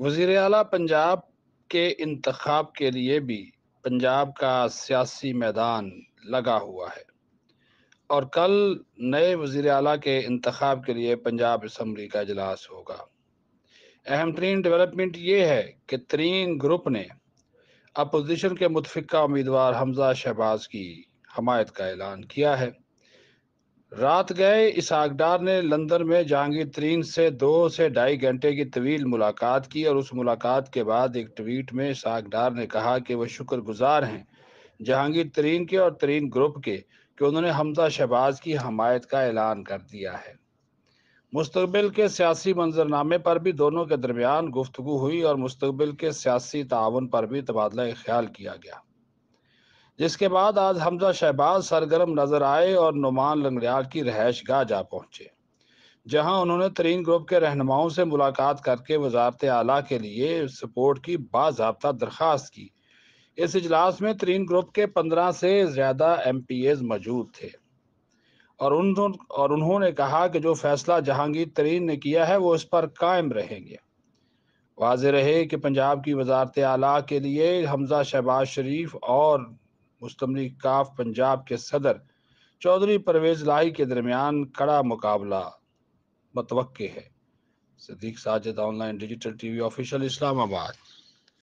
वजीर अला पंजाब के इंतखब के लिए भी पंजाब का सियासी मैदान लगा हुआ है और कल नए वजीर अला के इंतखब के लिए पंजाब इसम्बली का अजलास होगा अहम तरीन डेवलपमेंट ये है कि तरीन ग्रुप ने अपोजिशन के मुतफ़ा उम्मीदवार हमजा शहबाज की हमायत का ऐलान किया है रात गए इसाकडार ने लंदन में जहांगीर तरीन से दो से ढाई घंटे की तवील मुलाकात की और उस मुलाकात के बाद एक ट्वीट में इसहाकडार ने कहा कि वह शुक्रगुजार हैं जहांगीर तरीन के और तरीन ग्रुप के कि उन्होंने हमजा शहबाज की हमायत का ऐलान कर दिया है मुस्तबिल के सियासी मंजरनामे पर भी दोनों के दरमियान गुफ्तु हुई और मुस्तबिल के सियासी ताउन पर भी तबादला ख्याल किया गया जिसके बाद आज हमजा शहबाज सरगर्म नजर आए और नुमान लंगड़ियाल की रहायश गाह जा पहुंचे जहां उन्होंने तरीन ग्रुप के रहनुमाओं से मुलाकात करके वजारत आला के लिए सपोर्ट की बाबा दरख्वास्त की इस इजलास में तरीन ग्रुप के पंद्रह से ज़्यादा एम पी एज मौजूद थे और उन और उन्होंने कहा कि जो फैसला जहांगीर तरीन ने किया है वो इस पर कायम रहेंगे वाज रहे कि पंजाब की वजारत आला के लिए हमजा शहबाज शरीफ और काफ पंजाब के सदर चौधरी परवेज लाही के दरमियान कड़ा मुकाबला मतवक़ है Sadiq Sajid online digital TV official Islamabad